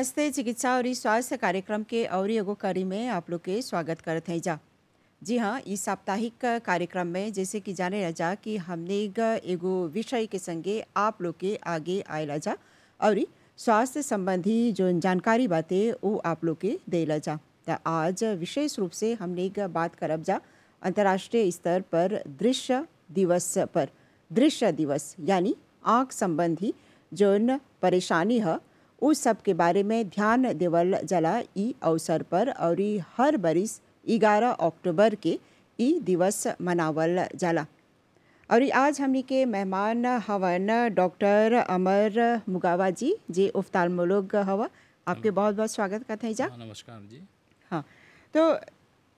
नमस्ते चिकित्सा और स्वास्थ्य कार्यक्रम के और एगो कड़ी में आप लोग के स्वागत करत हैं जा जी हाँ इस साप्ताहिक कार्यक्रम में जैसे कि जाने जा कि हमने एगो विषय के संगे आप लोग के आगे आयला जा और स्वास्थ्य संबंधी जो जानकारी बातें वो आप लोग के ला जा तो आज विशेष रूप से हमने बात करब जा अंतर्राष्ट्रीय स्तर पर दृश्य दिवस पर दृश्य दिवस यानी आँख संबंधी जो परेशानी है उस सब के बारे में ध्यान देवल जला ई अवसर पर और हर बरिस ग्यारह अक्टूबर के ई दिवस मनावल जला और आज हमने के मेहमान हवन डॉक्टर अमर मुगावा जी जे उफ्तालमोलोग हवा आपके हाँ। बहुत बहुत स्वागत करते हैं जा हाँ, नमस्कार जी हाँ तो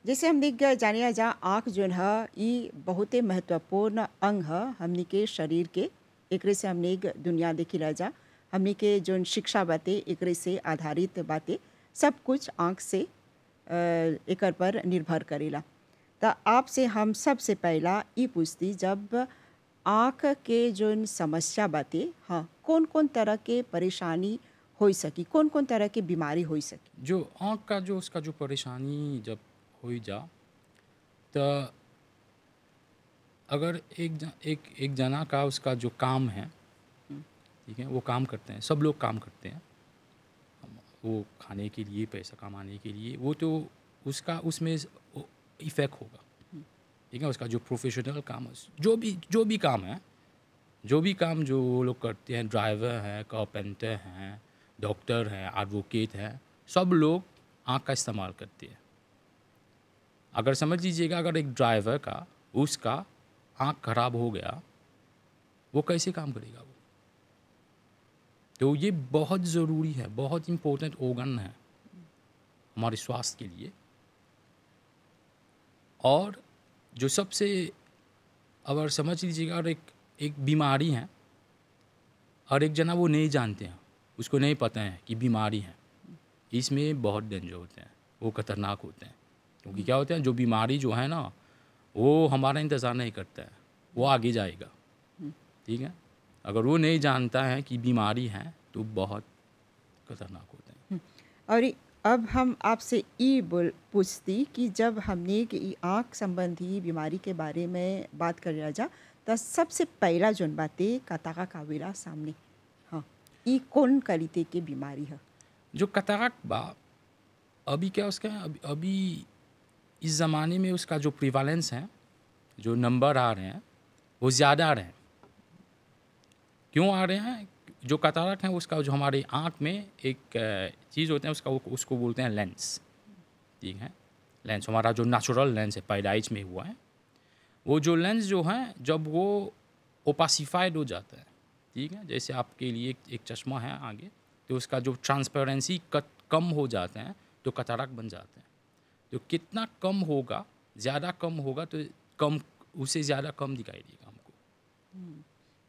जैसे हमने जानिया जा आँख जो है ये बहुत महत्वपूर्ण अंग है हमने के शरीर के एक से हमने दुनिया देखी रह जा हमी के जो शिक्षा बातें एक से आधारित बातें सब कुछ आँख से एक पर निर्भर करेला तो आपसे हम सबसे पहला ये पूछती जब आँख के जो समस्या बातें हाँ कौन कौन तरह के परेशानी हो सकी कौन कौन तरह के बीमारी हो सकी जो आँख का जो उसका जो परेशानी जब हो जा तो अगर एक जा, एक एक जना का उसका जो काम है ठीक है वो काम करते हैं सब लोग काम करते हैं वो खाने के लिए पैसा कमाने के लिए वो तो उसका उसमें इफेक्ट होगा ठीक है उसका जो प्रोफेशनल काम है जो भी जो भी काम है जो भी काम जो वो लोग करते हैं ड्राइवर हैं कॉपेंटर हैं डॉक्टर हैं एडवोकेट हैं सब लोग आँख का इस्तेमाल करते हैं अगर समझ लीजिएगा अगर एक ड्राइवर का उसका आँख खराब हो गया वो कैसे काम करेगा वो तो ये बहुत ज़रूरी है बहुत इम्पोर्टेंट ऑर्गन है हमारे स्वास्थ्य के लिए और जो सबसे अगर समझ लीजिएगा और एक एक बीमारी है और एक जना वो नहीं जानते हैं उसको नहीं पता है कि बीमारी है इसमें बहुत डेंजर होते हैं वो खतरनाक होते हैं क्योंकि क्या होते हैं जो बीमारी जो है ना वो हमारा इंतज़ार नहीं करता है वो आगे जाएगा ठीक है अगर वो नहीं जानता है कि बीमारी है तो बहुत खतरनाक होते हैं हम्म, और अब हम आपसे ये बोल पूछती कि जब हमने कि आँख संबंधी बीमारी के बारे में बात कर लिया जा तो सबसे पहला जोन बाते कताका कावेरा सामने हाँ ये कौन करीते की बीमारी है जो कताक बा अभी क्या उसका अभी, अभी इस ज़माने में उसका जो प्रिवालेंस है जो नंबर आ रहे हैं वो ज़्यादा आ रहे हैं क्यों आ रहे हैं जो कतारक हैं उसका जो हमारे आँख में एक चीज़ होते हैं उसका उसको बोलते हैं लेंस ठीक है लेंस हमारा जो नेचुरल लेंस है पैदाइश में हुआ है वो जो लेंस जो है जब वो ओपासीफाइड हो जाता है ठीक है जैसे आपके लिए एक चश्मा है आगे तो उसका जो ट्रांसपेरेंसी कट कम हो जाते हैं तो कतारक बन जाते हैं तो कितना कम होगा ज़्यादा कम होगा तो कम उसे ज़्यादा कम दिखाई देगा हमको हम्म।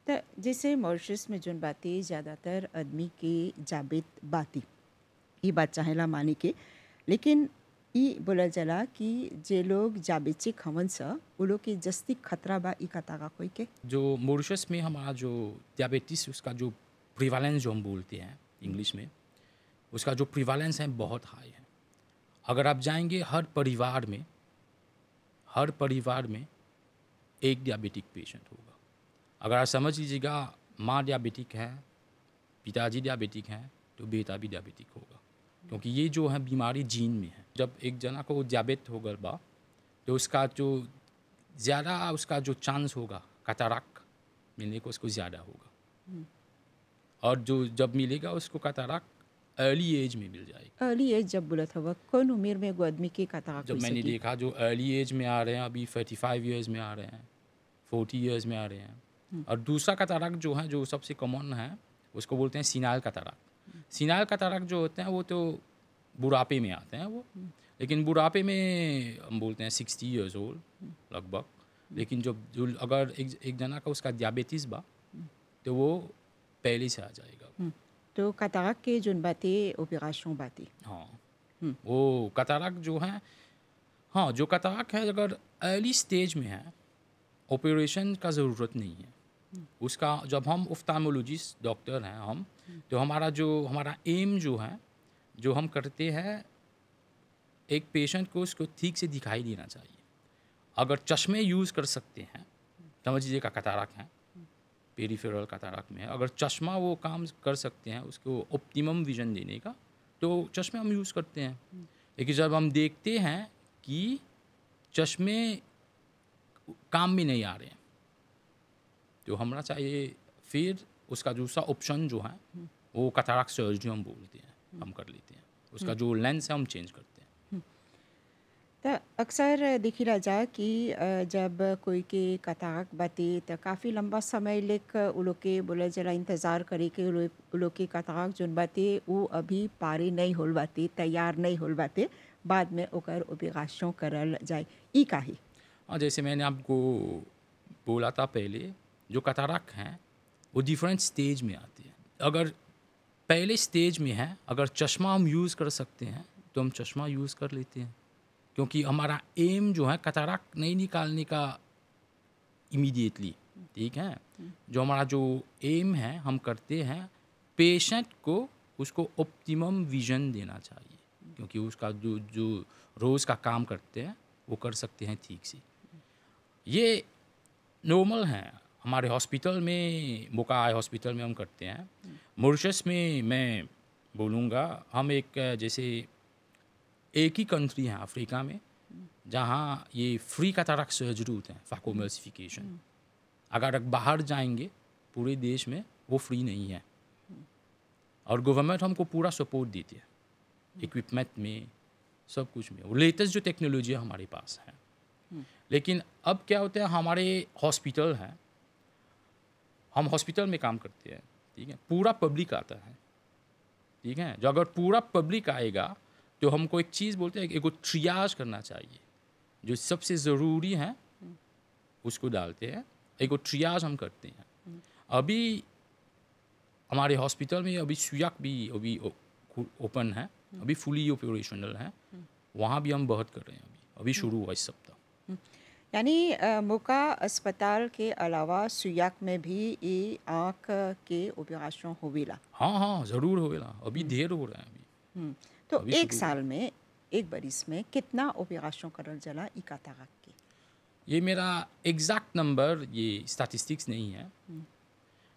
तो जैसे मॉरिशस में जो बातें ज़्यादातर आदमी के जाबित बाती ये बात चाहेला माने के लेकिन ये बोला जला कि जे लोग जाबेचे खवन सा वो लोग के जस्ती खतरा बा ई कतागा कोई के जो मॉरिशस में हमारा जो डायबिटीज उसका जो प्रिवालेंस जो हम बोलते हैं इंग्लिश में उसका जो प्रिवालेंस है बहुत हाई है अगर आप जाएंगे हर परिवार में हर परिवार में एक डायबिटिक पेशेंट होगा अगर आप समझ लीजिएगा माँ डायबिटिक है पिताजी डायबिटिक हैं तो बेटा भी डायबिटिक होगा क्योंकि ये जो है बीमारी जीन में है जब एक जना को डायबिट होगा बा तो उसका जो ज़्यादा उसका जो चांस होगा कतारक मिलने को उसको ज़्यादा होगा हम्म। और जो जब मिलेगा उसको कतारक अर्ली एज में मिल जाएगी अर्ली एज जब बोला था वह कौन उम्र में वो आदमी के कतारक जब मैंने देखा जो अर्ली एज में आ रहे हैं अभी थर्टी फाइव ईयर्स में आ रहे हैं फोर्टी ईयर्स में आ रहे हैं और दूसरा का तारक जो है जो सबसे कॉमन है उसको बोलते हैं सिनाल का तारक कतारक का तारक जो होते हैं वो तो बुढ़ापे में आते हैं वो लेकिन बुढ़ापे में हम बोलते हैं सिक्सटी ईयर्स ओल्ड लगभग लेकिन जब जो अगर एक एक जना का उसका डायबिटीज़ बा तो वो पहले से आ जाएगा हम्म, तो कतारक के जो बातें ओपेराशों बातें हाँ हम्म। वो कतारक जो है हाँ जो कतारक है अगर अर्ली स्टेज में है ऑपरेशन का ज़रूरत नहीं है उसका जब हम उफ्तामोलोजिस्ट डॉक्टर हैं हम तो हमारा जो हमारा एम जो है जो हम करते हैं एक पेशेंट को उसको ठीक से दिखाई देना चाहिए अगर चश्मे यूज़ कर सकते हैं समझ लीजिए का कतारक हैं पेरीफेरल कतारक में है अगर चश्मा वो काम कर सकते हैं उसको ऑप्टिमम विजन देने का तो चश्मे हम यूज़ करते हैं लेकिन जब हम देखते हैं कि चश्मे काम में नहीं आ रहे हैं जो हमारा चाहिए फिर उसका दूसरा ऑप्शन जो है वो कतारक सर्जरी हम बोलते हैं हम कर लेते हैं उसका जो लेंस है हम चेंज करते हैं तो अक्सर देखी राजा कि जब कोई के कथाक बते तो काफ़ी लंबा समय लेक उलो के बोले जरा इंतज़ार करे के उलो, के कथाक जो बाते वो अभी पारी नहीं होल बाते तैयार नहीं होल बाते बाद में ओकर उपगाशों करल जाए ई काहे और हाँ, जैसे मैंने आपको बोला था पहले जो कतारक हैं वो डिफरेंट स्टेज में आती है अगर पहले स्टेज में है अगर चश्मा हम यूज़ कर सकते हैं तो हम चश्मा यूज़ कर लेते हैं क्योंकि हमारा एम जो है कतारक नहीं निकालने का इमीडिएटली ठीक है जो हमारा जो एम है हम करते हैं पेशेंट को उसको ऑप्टिमम विजन देना चाहिए क्योंकि उसका जो जो रोज़ का काम करते हैं वो कर सकते हैं ठीक से ये नॉर्मल हैं हमारे हॉस्पिटल में मोका आई हॉस्पिटल में हम करते हैं मॉरिशस में मैं बोलूँगा हम एक जैसे एक ही कंट्री हैं अफ्रीका में जहाँ ये फ्री का तरक सर्जरी होते हैं फाकोमल्सिफिकेशन अगर बाहर जाएंगे पूरे देश में वो फ्री नहीं है और गवर्नमेंट हमको पूरा सपोर्ट देती है इक्विपमेंट में सब कुछ में वो लेटेस्ट जो टेक्नोलॉजी हमारे पास है लेकिन अब क्या होता है हमारे हॉस्पिटल हैं हम हॉस्पिटल में काम करते हैं ठीक है पूरा पब्लिक आता है ठीक है जो अगर पूरा पब्लिक आएगा तो हमको एक चीज़ बोलते हैं एगो ट्रियाज करना चाहिए जो सबसे ज़रूरी है उसको डालते हैं एक ट्रियाज हम करते हैं अभी हमारे हॉस्पिटल में अभी सुयक भी अभी ओपन है अभी फुली ऑपरेशनल है वहाँ भी हम बहुत कर रहे हैं अभी अभी शुरू हुआ इस सप्ताह यानी मोका अस्पताल के अलावा सुयाक में भी ये आँख के उपयाशों होवेला हाँ हाँ ज़रूर होवेला अभी हम्म। देर हो रहा है अभी हम्म। तो अभी एक साल में एक बरिस में कितना ऑपरेशन करल जला इकाता के ये मेरा एग्जैक्ट नंबर ये स्टैटिस्टिक्स नहीं है हम्म।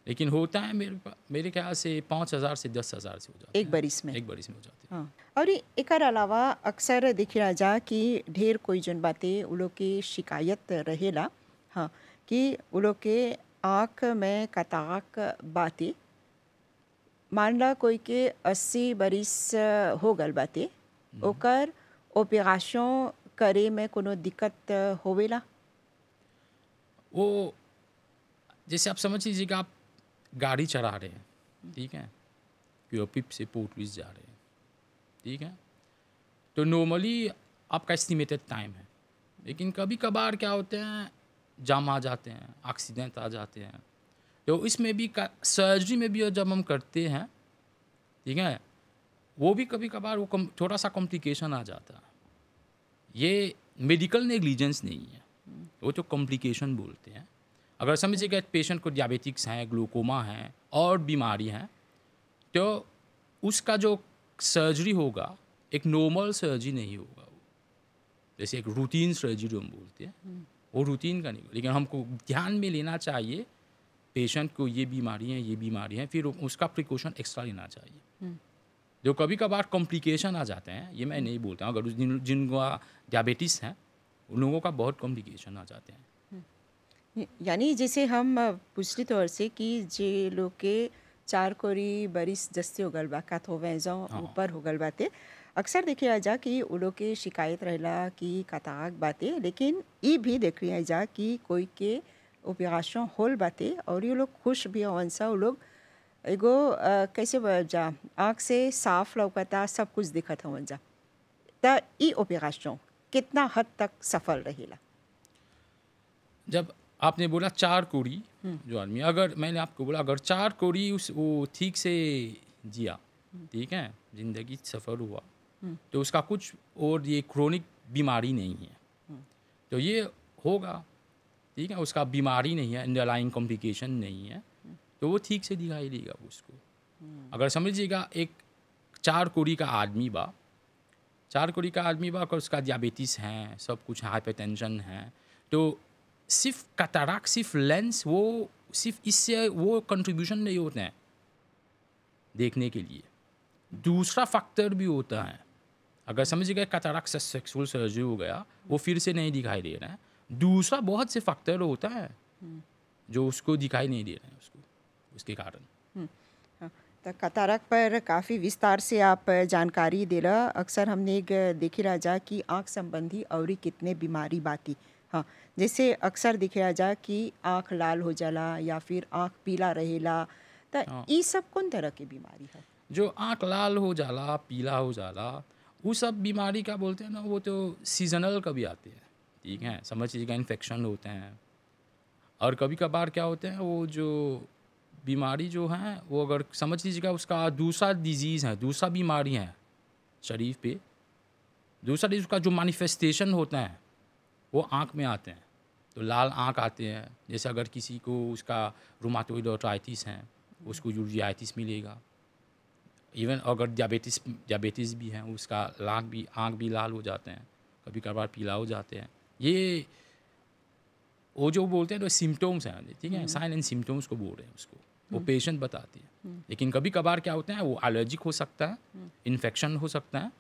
लेकिन होता है मेरे मेरे ख्याल से पाँच हज़ार से दस हज़ार से हो जाता एक बरिस में एक बरिस में हो जाती है हाँ। और एक अलावा अक्सर देखा जा कि ढेर कोई जन बातें वो लोग की शिकायत रहेला हाँ कि वो लोग के आँख में कताक बातें मान ला कोई के अस्सी बरिस हो गल बातें हम्म। ओकर ओपेराशों करे में कोनो दिक्कत होवेला वो जैसे आप समझ कि आप गाड़ी चढ़ा रहे हैं ठीक है पिप से लुइस जा रहे हैं ठीक है तो नॉर्मली आपका एस्टिमेटेड टाइम है लेकिन कभी कभार क्या होते हैं जाम आ जाते हैं एक्सीडेंट आ जाते हैं तो इसमें भी सर्जरी में भी जब हम करते हैं ठीक है वो भी कभी कभार वो थोड़ा सा कॉम्प्लिकेशन आ जाता है ये मेडिकल नेग्लिजेंस नहीं है वो तो कॉम्प्लिकेशन बोलते हैं अगर समझिएगा पेशेंट को डायबिटिक्स हैं ग्लूकोमा हैं और बीमारी हैं तो उसका जो सर्जरी होगा एक नॉर्मल सर्जरी नहीं होगा वो जैसे एक रूटीन सर्जरी हम बोलते हैं हम्म। वो रूटीन का नहीं लेकिन हमको ध्यान में लेना चाहिए पेशेंट को ये बीमारी है ये बीमारी है फिर उसका प्रिकॉशन एक्स्ट्रा लेना चाहिए हम्म। जो कभी कभार कॉम्प्लिकेशन आ जाते हैं ये मैं नहीं बोलता हूँ अगर जिन जिनका डायबिटिस हैं उन लोगों का बहुत कॉम्प्लिकेशन आ जाते हैं यानी जैसे हम पिछले तौर से कि जे लोग के चार कोरी बरिस जस्ते होगल बा कात होवे जो हाँ। ऊपर होगल बाते अक्सर देखिया जा कि वो लोग के शिकायत रहला कि कताक बाते लेकिन ये भी देखिया जा कि कोई के उपयाशों होल बाते और ये लोग खुश भी हवन सा वो लोग एगो कैसे जा आँख से साफ लौकता सब कुछ दिखत हो जा त ई उपयाशों कितना हद तक सफल रहेला जब आपने बोला चार कोड़ी हम्म। जो आदमी अगर मैंने आपको बोला अगर चार कोड़ी उस वो ठीक से जिया हम्म। ठीक है ज़िंदगी सफल हुआ हम्म। तो उसका कुछ और ये क्रोनिक बीमारी नहीं है तो ये होगा ठीक है उसका बीमारी नहीं है अंडरलाइन कॉम्प्लिकेशन नहीं है तो वो ठीक से दिखाई देगा उसको अगर समझिएगा एक चार कोड़ी का आदमी बा चार कोड़ी का आदमी बा अगर उसका डायबिटीज़ है सब कुछ हाइपर टेंशन है तो सिर्फ कटाराक सिर्फ लेंस वो सिर्फ इससे वो कंट्रीब्यूशन नहीं होते हैं देखने के लिए दूसरा फैक्टर भी होता है अगर समझ गए कटाराक सक्सेसफुल सर्जरी हो गया वो फिर से नहीं दिखाई दे रहे हैं दूसरा बहुत से फैक्टर होता है जो उसको दिखाई नहीं दे रहे हैं उसको उसके कारण हम्म, हाँ। तो कतारक पर काफ़ी विस्तार से आप जानकारी दे रहा अक्सर हमने एक देखी राजा कि आँख संबंधी और कितने बीमारी बाकी हाँ जैसे अक्सर दिखाया जा कि आँख लाल हो जाला या फिर आँख पीला रहेला तो ये हाँ। सब कौन तरह की बीमारी है जो आँख लाल हो जाला पीला हो जाला वो सब बीमारी क्या बोलते हैं ना वो तो सीजनल कभी आती है ठीक है समझ लीजिएगा इन्फेक्शन होते हैं और कभी कभार क्या होते हैं वो जो बीमारी जो है वो अगर समझ लीजिएगा उसका दूसरा डिजीज़ है दूसरा बीमारी है शरीर पे दूसरा उसका जो मैनिफेस्टेशन होता है वो आँख में आते हैं तो लाल आँख आते हैं जैसे अगर किसी को उसका रोमाटोइड ऑर्थराइटिस है उसको यूरियाइटिस मिलेगा इवन अगर डायबिटीज डायबिटीज भी हैं उसका लाख भी आँख भी लाल हो जाते हैं कभी कभार पीला हो जाते हैं ये वो जो बोलते हैं तो सिम्टोम्स हैं ठीक है साइन एंड सिम्टोम्स को बोल रहे हैं उसको वो पेशेंट हम्म। बताती है हम्म। लेकिन कभी कभार क्या होते हैं वो एलर्जिक हो सकता है इन्फेक्शन हम्म। हो सकता है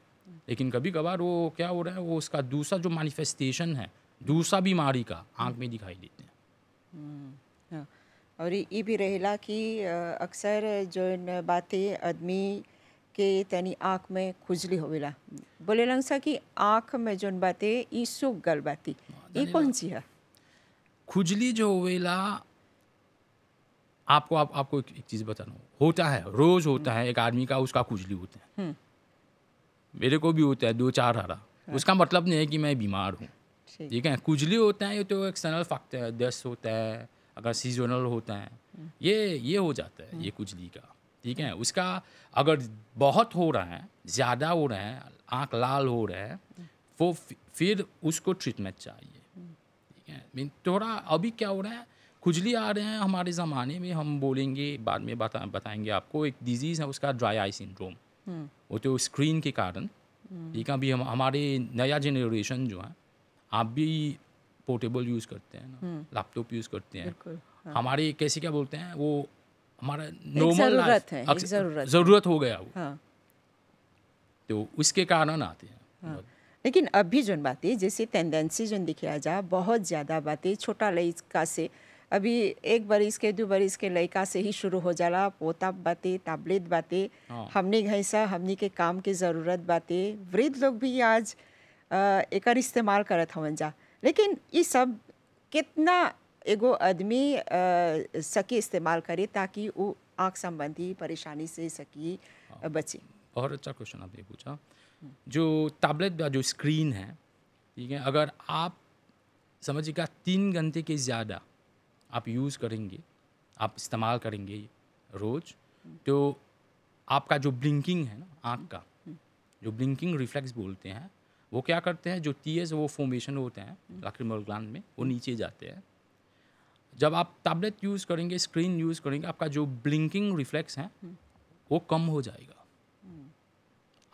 लेकिन कभी कभार वो क्या हो रहा है वो उसका दूसरा जो मैनिफेस्टेशन है दूसरा बीमारी का आंख में दिखाई देते हैं हम्म, हाँ। और ये भी रहेला कि अक्सर जो बातें आदमी के तनी आँख में खुजली होवेला बोले लंग सा कि आँख में जो बातें ये सुख गल बाती हाँ, ये कौन सी है खुजली जो होवेला आपको आप आपको एक, एक चीज़ बताना होता है रोज़ होता हम्म। है एक आदमी का उसका खुजली होता है हम्म। मेरे को भी होता है दो चार हरा हाँ। उसका मतलब नहीं है कि मैं बीमार हूँ ठीक है कुजली होते हैं ये तो एक्सटर्नल फैक्टर है दस होता है अगर सीजनल होता है ये ये हो जाता है ये कुजली का ठीक है उसका अगर बहुत हो रहा है ज़्यादा हो रहा है आँख लाल हो रहा है वो फिर उसको ट्रीटमेंट चाहिए ठीक है मीन थोड़ा अभी क्या हो रहा है खुजली आ रहे हैं हमारे ज़माने में हम बोलेंगे बाद में बता बताएंगे आपको एक डिजीज़ है उसका ड्राई आई सिंड्रोम वो तो स्क्रीन के कारण ठीक है अभी हम हमारे नया जनरेशन जो है आप भी पोर्टेबल यूज़ करते हैं ना हम्म। लैपटॉप यूज़ करते हैं हाँ। हमारे कैसे क्या बोलते हैं वो हमारा नॉर्मल जरूरत ज़रूरत हो गया वो हाँ। तो उसके कारण आते हैं हाँ। लेकिन अभी जो बातें जैसे टेंडेंसी जो दिखाया जा बहुत ज़्यादा बातें छोटा लड़का से अभी एक बरिस के दो बरिस के लड़का से ही शुरू हो जाला पोता बातें टैबलेट बातें हाँ। हमने घैसा हमने के काम की ज़रूरत बातें वृद्ध लोग भी आज एक इस्तेमाल करत हवन जा लेकिन ये सब कितना एगो आदमी सके इस्तेमाल करे ताकि वो आँख संबंधी परेशानी से सकी हाँ। बचे बहुत अच्छा क्वेश्चन आपने पूछा हम्म। जो टैबलेट या जो स्क्रीन है ठीक है अगर आप समझिएगा तीन घंटे के ज़्यादा आप यूज़ करेंगे आप इस्तेमाल करेंगे रोज़ हम्म। तो आपका जो ब्लिंकिंग है ना आँख हम्म। का जो ब्लिंकिंग रिफ्लेक्स बोलते हैं वो क्या करते हैं जो टीएस वो फॉर्मेशन होते हैं लाक्रिमल ग्लैंड में वो नीचे जाते हैं जब आप टैबलेट यूज़ करेंगे स्क्रीन यूज़ करेंगे आपका जो ब्लिंकिंग रिफ्लेक्स है वो कम हो जाएगा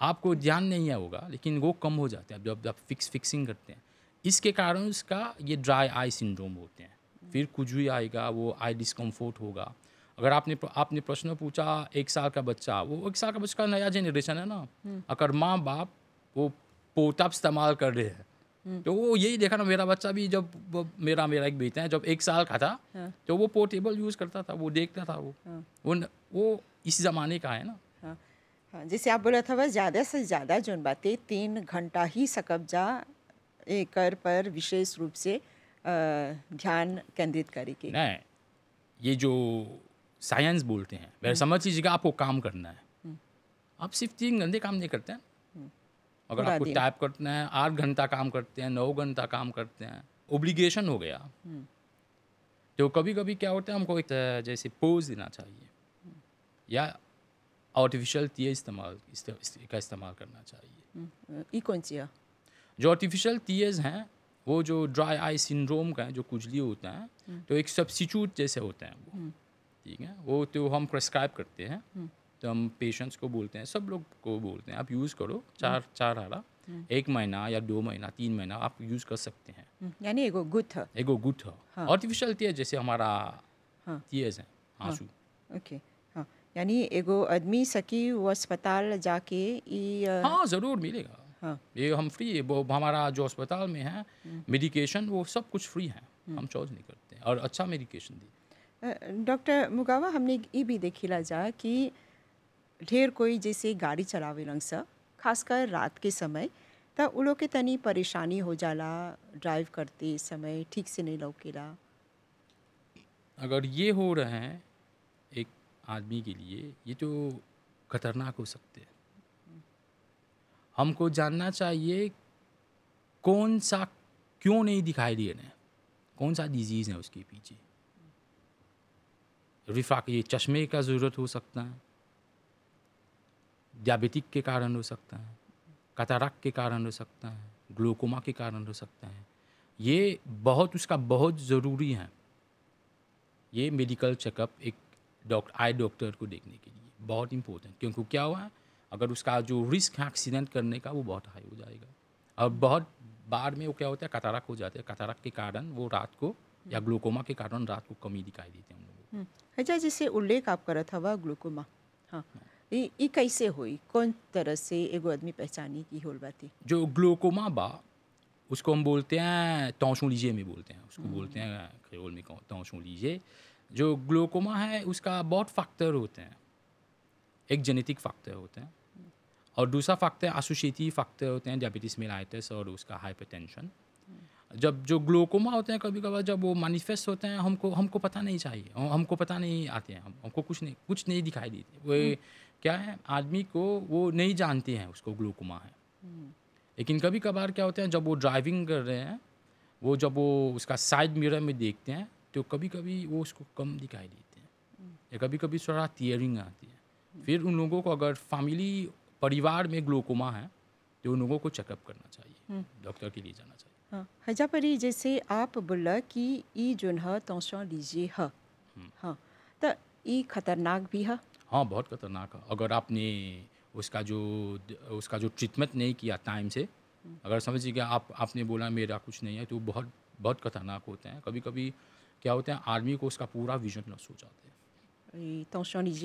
आपको ध्यान नहीं आया होगा लेकिन वो कम हो जाते हैं जब आप फिक्स फिक्सिंग करते हैं इसके कारण उसका ये ड्राई आई सिंड्रोम होते हैं फिर कुछ भी आएगा वो आई डिस्कम्फोर्ट होगा अगर आपने आपने प्रश्न पूछा एक साल का बच्चा वो एक साल का बच्चा नया जनरेशन है ना हम्म। अगर माँ बाप वो पोटअप इस्तेमाल कर रहे हैं हम्म। तो वो यही देखा ना मेरा बच्चा भी जब मेरा मेरा एक बेटा है जब एक साल का था हाँ। तो वो पोर्टेबल यूज़ करता था वो देखता था वो हाँ। वो इस ज़माने का है ना हाँ।, हाँ, जैसे आप बोला था बस ज़्यादा से ज़्यादा जो बातें तीन घंटा ही सकब्जा एकर पर विशेष रूप से ध्यान केंद्रित करेगी नहीं ये जो साइंस बोलते हैं मेरा हम्म। समझ लीजिएगा आपको काम करना है हम्म। आप सिर्फ तीन घंटे काम नहीं करते हैं अगर आपको टाइप करते हैं आठ घंटा काम करते हैं नौ घंटा काम करते हैं ओब्लिगेशन हो गया हम्म। तो कभी कभी क्या होता है हमको एक जैसे पोज देना चाहिए या आर्टिफिशियल तिया इस्तेमाल का इस्तेमाल करना चाहिए हम्म, जो आर्टिफिशियल तीयज हैं वो जो ड्राई आई सिंड्रोम का है जो कुजली होता है हम्म। तो एक सब्सिट्यूट जैसे होते हैं वो ठीक है वो तो हम प्रेस्क्राइब करते हैं तो हम पेशेंट्स को बोलते हैं सब लोग को बोलते हैं आप यूज़ करो हम्म। चार चार हारा हम्म। एक महीना या दो महीना तीन महीना आप यूज़ कर सकते हैं हम्म, यानी एगो गुथ एगो गुथ हाँ। आर्टिफिशियल तेज जैसे हमारा तेज हाँ। है हाँ। आंसू ओके हाँ यानी एगो आदमी सकी वो अस्पताल जाके हाँ ज़रूर मिलेगा हाँ। ये हम फ्री है वो हमारा जो अस्पताल में है मेडिकेशन वो सब कुछ फ्री है हम चार्ज नहीं करते और अच्छा मेडिकेशन दी डॉक्टर मुगावा हमने ये भी देखी ला जा कि ढेर कोई जैसे गाड़ी चलावे लंग सा खासकर रात के समय तब उ लोग के तनी परेशानी हो जाला ड्राइव करते समय ठीक से नहीं लौकेला अगर ये हो रहे हैं एक आदमी के लिए ये तो खतरनाक हो सकते हैं हमको जानना चाहिए कौन सा क्यों नहीं दिखाई दिए ना कौन सा डिजीज़ है उसके पीछे रिफाक ये चश्मे का ज़रूरत हो सकता है डायबिटिक के कारण हो सकता है कतारक के कारण हो सकता है ग्लूकोमा के कारण हो सकता है ये बहुत उसका बहुत ज़रूरी है ये मेडिकल चेकअप एक डॉक्टर आई डॉक्टर को देखने के लिए बहुत इम्पोर्टेंट क्योंकि क्या हुआ है अगर उसका जो रिस्क है एक्सीडेंट करने का वो बहुत हाई हो जाएगा और बहुत बार में वो क्या होता है कतारक हो जाता है कतारक के कारण वो रात को या ग्लूकोमा हम्म। के कारण रात को कमी दिखाई देते हैं हम को हम्म। अच्छा जैसे उल्लेख आप करा था वह ग्लूकोमा हाँ, हाँ। ये कैसे हुई कौन तरह से एगो आदमी पहचाने की होल बाती जो ग्लोकोमा बा उसको हम बोलते हैं तोशों लीजिए में बोलते हैं उसको बोलते हैं क्रेओल में तोशों लीजिए जो ग्लोकोमा है उसका बहुत फैक्टर होते हैं एक जेनेटिक फैक्टर होते हैं और दूसरा फैक्टर एसोसिएटिव फैक्टर होते हैं डायबिटीज मेलाइटिस और उसका टेंशन जब जो ग्लोकोमा होते हैं कभी कभार जब वो मैनिफेस्ट होते हैं हमको हमको पता नहीं चाहिए हमको पता नहीं आते हैं हम हमको कुछ नहीं कुछ नहीं दिखाई देते वो क्या है आदमी को वो नहीं जानते हैं उसको ग्लूकोमा है हम्म। लेकिन कभी कभार क्या होता है जब वो ड्राइविंग कर रहे हैं वो जब वो उसका साइड मिरर में देखते हैं तो कभी कभी वो उसको कम दिखाई देते हैं हम्म। या कभी कभी थोड़ा टीयरिंग आती है हम्म। फिर उन लोगों को अगर फैमिली परिवार में ग्लूकोमा है तो उन लोगों को चेकअप करना चाहिए डॉक्टर के लिए जाना चाहिए हाँ हजा परी जैसे आप बोला कि ई जो है तो लीजिए हाँ।, हाँ तो ई खतरनाक भी है हाँ बहुत खतरनाक है अगर आपने उसका जो उसका जो ट्रीटमेंट नहीं किया टाइम से अगर समझिए कि आप आपने बोला मेरा कुछ नहीं है तो बहुत बहुत खतरनाक होते हैं कभी कभी क्या होते हैं आर्मी को उसका पूरा विजन लॉस हो जाता है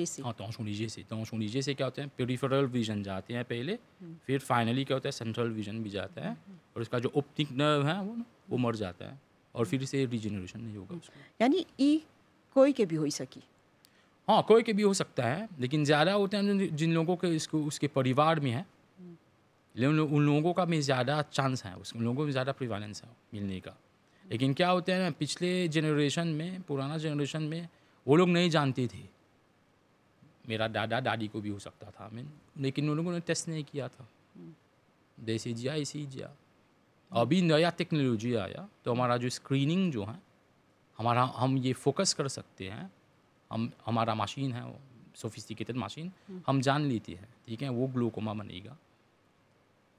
से हाँ टेंशन लीजिए से टेंशन लीजिए से क्या होते हैं पेरिफेरल विजन जाते हैं पहले hmm. फिर फाइनली क्या होता है सेंट्रल विजन भी जाता है hmm, hmm. और उसका जो ओप्टिक नर्व है वो वो मर जाता है और फिर से रिजनरेशन नहीं होगा यानी ई कोई के भी हो सकी हाँ कोई के भी हो सकता है लेकिन ज़्यादा होते हैं जिन लोगों के इसको उसके परिवार में है लेकिन उन लोगों का भी ज़्यादा चांस है उस लोगों में ज़्यादा प्रिवालेंस है मिलने का लेकिन क्या होता है ना पिछले जनरेशन में पुराना जनरेशन में वो लोग नहीं जानते थे मेरा दादा दादी को भी हो सकता था मैं लेकिन उन लोगों ने टेस्ट नहीं किया था जैसे जिया ऐसे ही जिया अभी नया टेक्नोलॉजी आया तो हमारा जो स्क्रीनिंग जो है हमारा हम ये फोकस कर सकते हैं हम हमारा मशीन है सोफिस्टिकेटेड मशीन हम जान लेते हैं ठीक है वो ग्लूकोमा बनेगा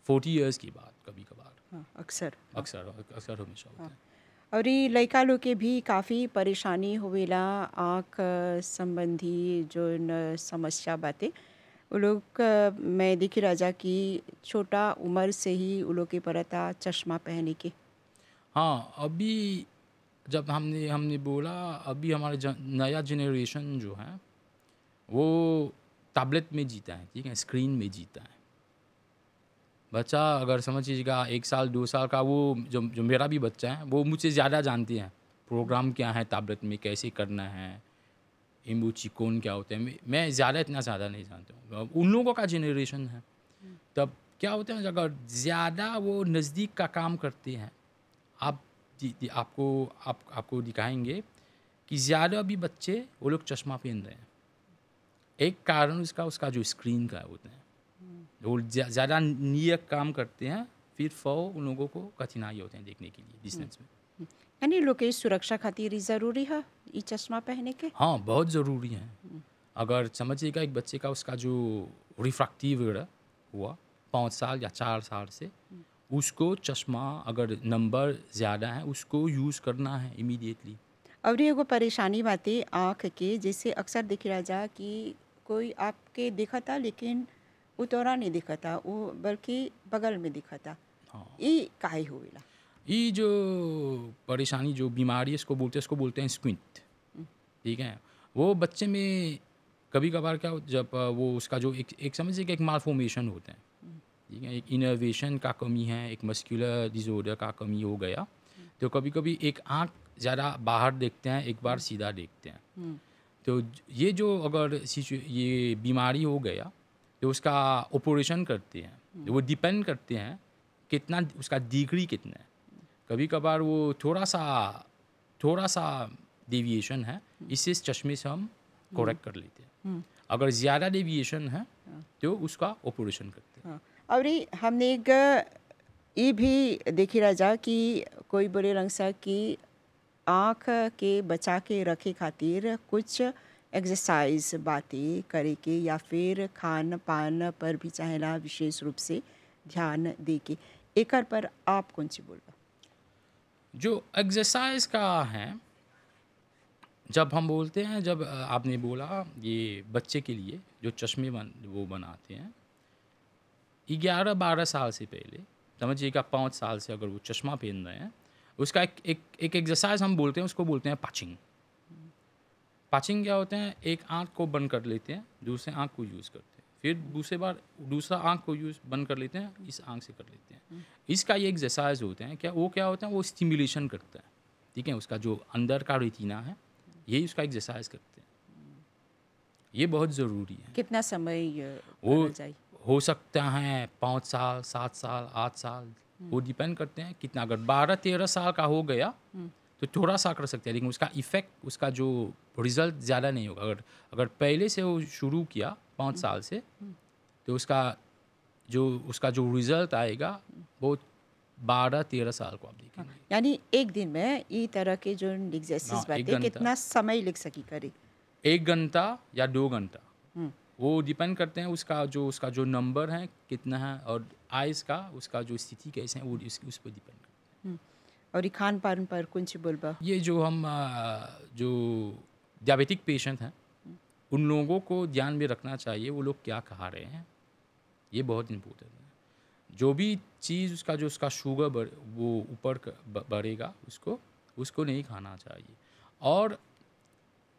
फोर्टी ईयर्स के बाद कभी कभार हाँ, अक्सर हाँ। अक्सर अक्सर हमेशा होता हाँ। है और ये लड़का लोग के भी काफ़ी परेशानी होवेला आँख संबंधी जो न समस्या बातें वो लोग मैं देखी राजा कि छोटा उम्र से ही उन लोग के पड़ता चश्मा पहने के हाँ अभी जब हमने हमने बोला अभी हमारा नया जनरेशन जो है वो टैबलेट में जीता है ठीक है स्क्रीन में जीता है बच्चा अगर समझ लीजिएगा एक साल दो साल का वो जो जो मेरा भी बच्चा है वो मुझसे ज़्यादा जानते हैं प्रोग्राम क्या है टैबलेट में कैसे करना है इम्बू चिकोन क्या होते हैं मैं ज़्यादा इतना ज़्यादा नहीं जानता हूँ उन लोगों का जेनरेशन है तब क्या होता है अगर ज़्यादा वो नज़दीक का काम करते हैं आप आपको आप आपको दिखाएंगे कि ज़्यादा अभी बच्चे वो लोग चश्मा पहन रहे हैं एक कारण उसका उसका जो स्क्रीन का होते हैं वो ज़्यादा नियत काम करते हैं फिर फो उन लोगों को कठिनाई होते हैं देखने के लिए डिस्टेंस में यानी लोग सुरक्षा खातिर ज़रूरी है ये चश्मा पहने के हाँ बहुत ज़रूरी है अगर समझिएगा एक बच्चे का उसका जो रिफ्रैक्टिव हुआ पाँच साल या चार साल से उसको चश्मा अगर नंबर ज़्यादा है उसको यूज़ करना है इमीडिएटली और एगो परेशानी बातें आँख के जैसे अक्सर दिख रहा जा कि कोई आपके देखा था लेकिन वो तोरा नहीं देखा था वो बल्कि बगल में देखा था हाँ ये काहे होवेला ये जो परेशानी जो बीमारी इसको बोलते हैं इसको बोलते हैं स्क्विंट ठीक है वो बच्चे में कभी कभार क्या जब वो उसका जो एक एक समझिए कि एक माल फॉर्मेशन होते हैं ठीक है एक इनर्वेशन का कमी है एक मस्कुलर डिसऑर्डर का कमी हो गया तो कभी कभी एक आँख ज़्यादा बाहर देखते हैं एक बार सीधा देखते हैं हम्म। तो ये जो अगर ये बीमारी हो गया तो उसका ऑपरेशन करते हैं तो वो डिपेंड करते हैं कितना उसका डिग्री कितना है कभी कभार वो थोड़ा सा थोड़ा सा डेविएशन है हम्म। इस चश्मे से हम करेक्ट कर लेते हैं अगर ज़्यादा डेविएशन है हाँ। तो उसका ऑपरेशन करते हैं हाँ। और हमने एक ये भी देखी राजा कि कोई बोले रंग सा कि आँख के बचा के रखे खातिर कुछ एक्सरसाइज बातें करे के या फिर खान पान पर भी चाहेला विशेष रूप से ध्यान दे के एक पर आप कौन सी बोल जो एक्सरसाइज का है जब हम बोलते हैं जब आपने बोला ये बच्चे के लिए जो चश्मे बन वो बनाते हैं ग्यारह बारह साल से पहले समझिएगा पाँच साल से अगर वो चश्मा पहन रहे हैं उसका एक एक एक एक्सरसाइज हम बोलते हैं उसको बोलते हैं पाचिंग पाचिंग क्या होते हैं एक आँख को बंद कर लेते हैं दूसरे आँख को यूज़ करते हैं फिर दूसरे बार दूसरा आँख को यूज़ बंद कर लेते हैं इस आँख से कर लेते हैं इसका ये एक्सरसाइज होते हैं क्या वो क्या होता है वो स्टिमुलेशन करता है ठीक है उसका जो अंदर का रेतीना है यही उसका एक्सरसाइज करते हैं ये बहुत ज़रूरी है कितना समय वो चाहिए हो सकता है पाँच साल सात साल आठ साल वो डिपेंड हम्म। करते हैं कितना अगर बारह तेरह साल का हो गया हम्म। तो थोड़ा सा कर सकते हैं लेकिन उसका इफेक्ट उसका जो रिजल्ट ज़्यादा नहीं होगा अगर अगर पहले से वो शुरू किया पाँच हम्म। साल से तो उसका जो उसका जो रिजल्ट आएगा वो बारह तेरह साल को आप देखेंगे हाँ, यानी एक दिन में ये तरह के जो हाँ, कितना समय लिख सकी करे एक घंटा या दो घंटा वो डिपेंड करते हैं उसका जो उसका जो नंबर है कितना है और आइस का उसका जो स्थिति कैसे है वो उस, उस पर डिपेंड करते हैं हम्म, और ये खान पान पर कुछ बोलबा ये जो हम जो डायबिटिक पेशेंट हैं हम्म। उन लोगों को ध्यान में रखना चाहिए वो लोग क्या खा रहे हैं ये बहुत इम्पोर्टेंट है जो भी चीज़ उसका जो उसका शुगर बढ़ वो ऊपर बढ़ेगा उसको उसको नहीं खाना चाहिए और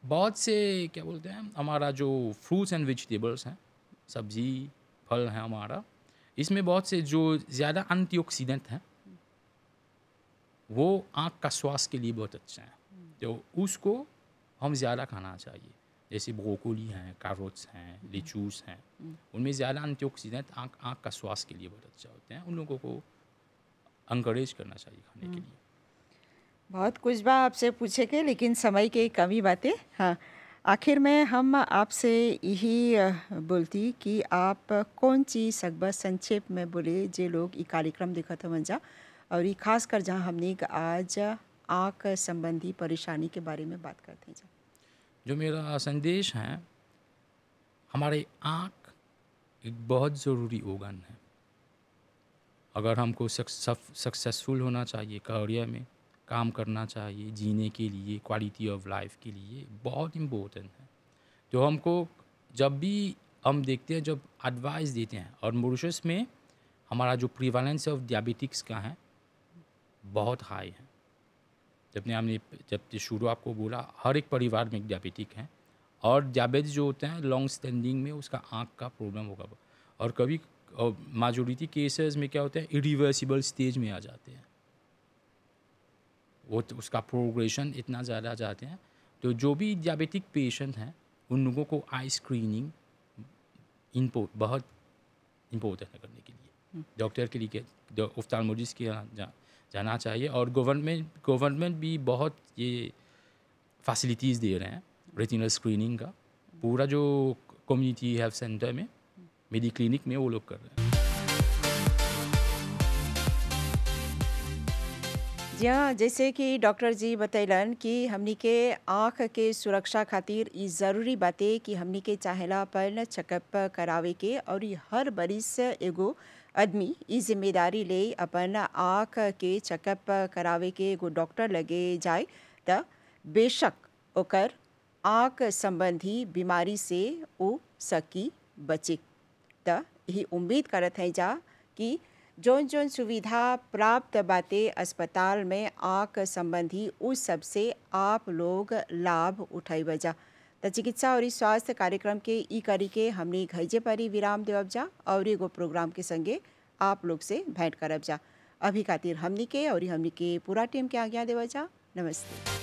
बहुत से क्या बोलते हैं हमारा जो फ्रूट्स एंड वेजिटेबल्स हैं सब्जी फल हैं हमारा इसमें बहुत से जो ज़्यादा एंटीऑक्सीडेंट हैं वो आँख का स्वास्थ्य के लिए बहुत अच्छा है हम्म। तो उसको हम ज़्यादा खाना चाहिए जैसे ब्रोकोली हैं कारोट्स हैं लिचूस हम्म। हैं हम्म। उनमें ज़्यादा एंटीऑक्सीडेंट आँख आँख का स्वास्थ्य के लिए बहुत अच्छा होते हैं उन लोगों को इंकरेज करना चाहिए खाने के लिए बहुत कुछ बा आपसे पूछे के लेकिन समय के कमी बातें हाँ आखिर में हम आपसे यही बोलती कि आप कौन सी सकबा संक्षेप में बोले जे लोग ये कार्यक्रम देखते जा और ये खास कर जहाँ हमने आज आँख संबंधी परेशानी के बारे में बात करते हैं जो मेरा संदेश है हमारे आँख एक बहुत ज़रूरी ओगन है अगर हमको सक्सेसफुल होना चाहिए करियर में काम करना चाहिए जीने के लिए क्वालिटी ऑफ लाइफ के लिए बहुत इम्पोर्टेंट है तो हमको जब भी हम देखते हैं जब एडवाइस देते हैं और मोरिशस में हमारा जो प्रिवालेंस ऑफ डायबिटिक्स का है बहुत हाई है जब ने हमने जब शुरू आपको बोला हर एक परिवार में एक डायबिटिक है और डायबिटीज जो होते हैं लॉन्ग स्टैंडिंग में उसका आँख का प्रॉब्लम होगा और कभी मेजोरिटी केसेस में क्या होता है इरिवर्सिबल स्टेज में आ जाते हैं वो तो उसका प्रोग्रेशन इतना ज़्यादा जाते हैं तो जो भी डायबिटिक पेशेंट हैं उन लोगों को आई स्क्रीनिंग इम्पोर्ट बहुत इम्पोर्टेंट है करने के लिए डॉक्टर हम्म। के लिए ऑफ्थालमोजिस्ट के जा, जाना चाहिए और गवर्नमेंट गवर्नमेंट भी बहुत ये फैसिलिटीज़ दे रहे हैं रेटिनल स्क्रीनिंग का पूरा जो कम्युनिटी हेल्थ सेंटर में हम्म। मेरी क्लिनिक में वो लोग कर रहे हैं जहाँ जैसे कि डॉक्टर जी बतैलन कि हमनी के आँख के सुरक्षा खातिर ये ज़रूरी बातें कि हमनी के चाहेला पर चेकअप करावे के और हर बरिस एगो आदमी ये जिम्मेदारी ले अपन आँख के चेकअप करावे के एगो डॉक्टर लगे जाए त बेशक ओकर आँख संबंधी बीमारी से ओ सकी बचे त यही उम्मीद करत हैं जा कि जौन जौन सुविधा प्राप्त बातें अस्पताल में आक संबंधी सब सबसे आप लोग लाभ उठाई बजा त तो चिकित्सा और स्वास्थ्य कार्यक्रम के ई करी के हमने घैजे परी विराम देव जा और एगो प्रोग्राम के संगे आप लोग से भेंट करब जा अभी खातिर हमनिके के और हमनी के पूरा टीम के आज्ञा देव जा नमस्ते